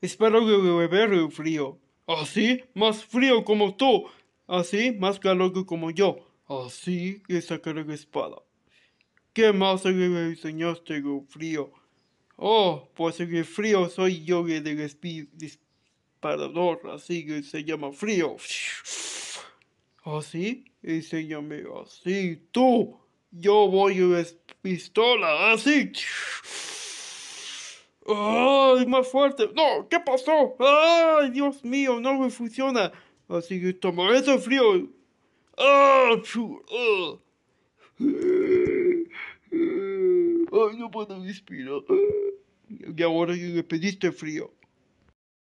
Espero que beber frío. Así, más frío como tú. Así, más calor que como yo. Así, que sacaré la espada. ¿Qué más que me enseñaste, frío? Oh, pues el frío soy yo que del disparador, así que se llama frío. Así, enséñame así. Tú, yo voy a pistola, así. Oh más fuerte. No, ¿qué pasó? Ay, Dios mío, no me funciona. Así que toma ese frío. ¡Ah, ¡Ah! Ay, no puedo respirar. Y ahora que me pediste frío.